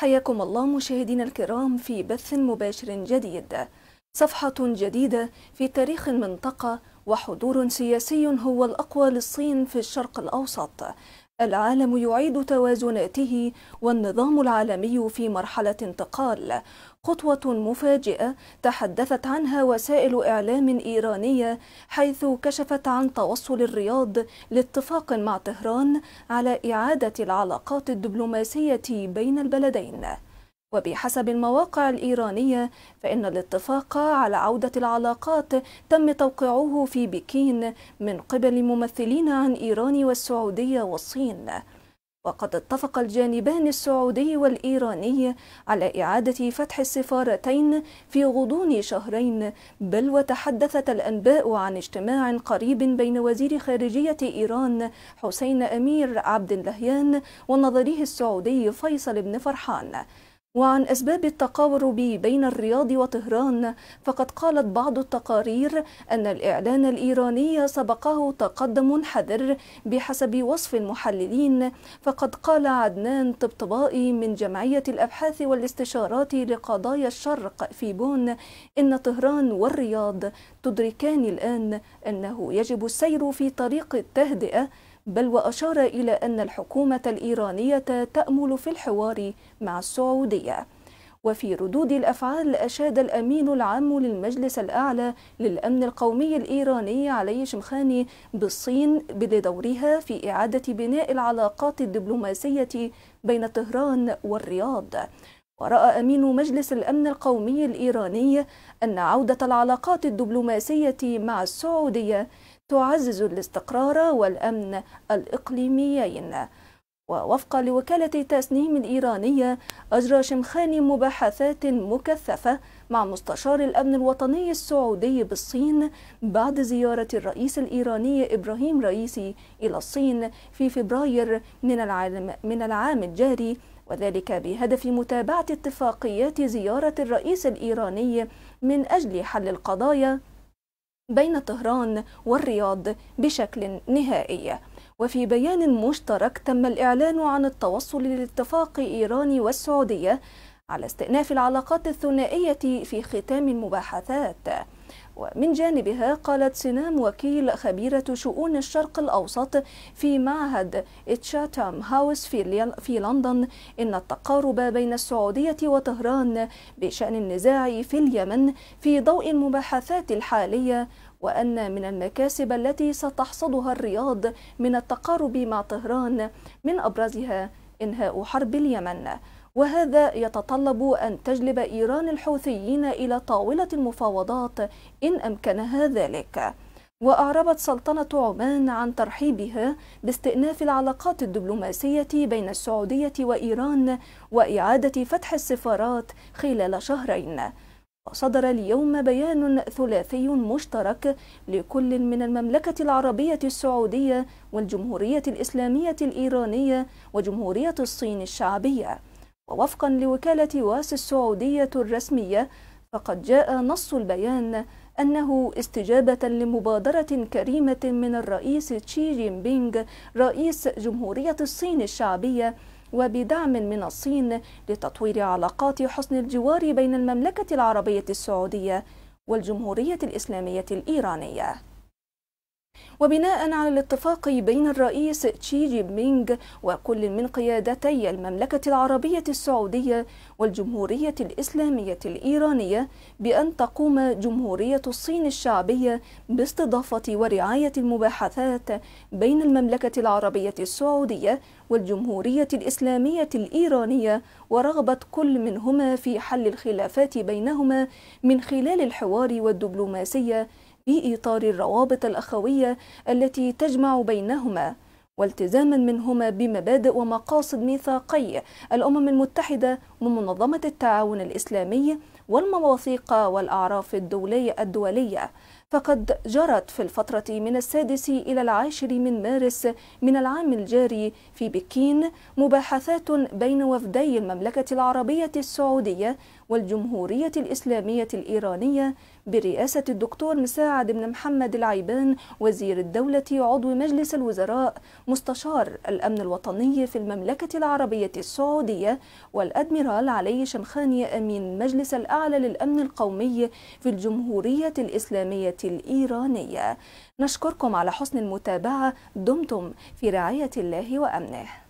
حياكم الله مشاهدينا الكرام في بث مباشر جديد صفحة جديدة في تاريخ المنطقة وحضور سياسي هو الأقوى للصين في الشرق الأوسط العالم يعيد توازناته والنظام العالمي في مرحلة انتقال خطوة مفاجئة تحدثت عنها وسائل إعلام إيرانية حيث كشفت عن توصل الرياض لاتفاق مع طهران على إعادة العلاقات الدبلوماسية بين البلدين وبحسب المواقع الإيرانية فإن الاتفاق على عودة العلاقات تم توقيعه في بكين من قبل ممثلين عن إيران والسعودية والصين وقد اتفق الجانبان السعودي والإيراني على إعادة فتح السفارتين في غضون شهرين بل وتحدثت الأنباء عن اجتماع قريب بين وزير خارجية إيران حسين أمير عبد اللهيان ونظيره السعودي فيصل بن فرحان وعن أسباب التقارب بين الرياض وطهران فقد قالت بعض التقارير أن الإعلان الإيراني سبقه تقدم حذر بحسب وصف المحللين فقد قال عدنان طبطبائي من جمعية الأبحاث والاستشارات لقضايا الشرق في بون إن طهران والرياض تدركان الآن أنه يجب السير في طريق التهدئة بل وأشار إلى أن الحكومة الإيرانية تأمل في الحوار مع السعودية وفي ردود الأفعال أشاد الأمين العام للمجلس الأعلى للأمن القومي الإيراني علي شمخاني بالصين بدورها في إعادة بناء العلاقات الدبلوماسية بين طهران والرياض ورأى أمين مجلس الأمن القومي الإيراني أن عودة العلاقات الدبلوماسية مع السعودية تعزز الاستقرار والأمن الإقليميين ووفقا لوكالة التسنيم الإيرانية أجرى شمخاني مباحثات مكثفة مع مستشار الأمن الوطني السعودي بالصين بعد زيارة الرئيس الإيراني إبراهيم رئيسي إلى الصين في فبراير من العام, من العام الجاري وذلك بهدف متابعة اتفاقيات زيارة الرئيس الإيراني من أجل حل القضايا بين طهران والرياض بشكل نهائي وفي بيان مشترك تم الإعلان عن التوصل لاتفاق إيران والسعودية على استئناف العلاقات الثنائية في ختام المباحثات ومن جانبها قالت سنام وكيل خبيرة شؤون الشرق الأوسط في معهد تشاتام هاوس في لندن إن التقارب بين السعودية وطهران بشأن النزاع في اليمن في ضوء المباحثات الحالية وأن من المكاسب التي ستحصدها الرياض من التقارب مع طهران من أبرزها إنهاء حرب اليمن وهذا يتطلب أن تجلب إيران الحوثيين إلى طاولة المفاوضات إن أمكنها ذلك وأعربت سلطنة عمان عن ترحيبها باستئناف العلاقات الدبلوماسية بين السعودية وإيران وإعادة فتح السفارات خلال شهرين وصدر اليوم بيان ثلاثي مشترك لكل من المملكة العربية السعودية والجمهورية الإسلامية الإيرانية وجمهورية الصين الشعبية ووفقا لوكالة واس السعودية الرسمية فقد جاء نص البيان أنه استجابة لمبادرة كريمة من الرئيس تشي جين بينغ رئيس جمهورية الصين الشعبية وبدعم من الصين لتطوير علاقات حسن الجوار بين المملكة العربية السعودية والجمهورية الإسلامية الإيرانية وبناء على الاتفاق بين الرئيس تشي جين مينغ وكل من قيادتي المملكة العربية السعودية والجمهورية الإسلامية الإيرانية بأن تقوم جمهورية الصين الشعبية باستضافة ورعاية المباحثات بين المملكة العربية السعودية والجمهورية الإسلامية الإيرانية ورغبة كل منهما في حل الخلافات بينهما من خلال الحوار والدبلوماسية في إطار الروابط الأخوية التي تجمع بينهما والتزاما منهما بمبادئ ومقاصد ميثاقي الأمم المتحدة ومنظمة التعاون الإسلامي والمواثيق والأعراف الدولية الدولية فقد جرت في الفترة من السادس إلى العاشر من مارس من العام الجاري في بكين مباحثات بين وفدي المملكة العربية السعودية والجمهورية الإسلامية الإيرانية برئاسة الدكتور مساعد بن محمد العيبان وزير الدولة عضو مجلس الوزراء مستشار الأمن الوطني في المملكة العربية السعودية والأدميرال علي شمخاني أمين المجلس الأعلى للأمن القومي في الجمهورية الإسلامية الإيرانية نشكركم على حسن المتابعة دمتم في رعاية الله وأمنه